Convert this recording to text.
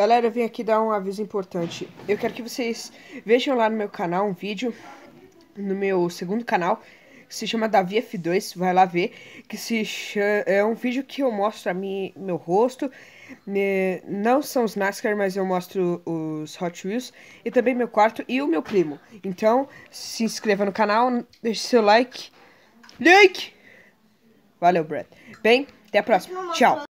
Galera, eu vim aqui dar um aviso importante. Eu quero que vocês vejam lá no meu canal um vídeo, no meu segundo canal, que se chama Davi F2, vai lá ver, que se chama, é um vídeo que eu mostro a mim, meu rosto, né, não são os NASCAR, mas eu mostro os Hot Wheels, e também meu quarto e o meu primo. Então, se inscreva no canal, deixe seu like, like! Valeu, Brad. Bem, até a próxima. Tchau!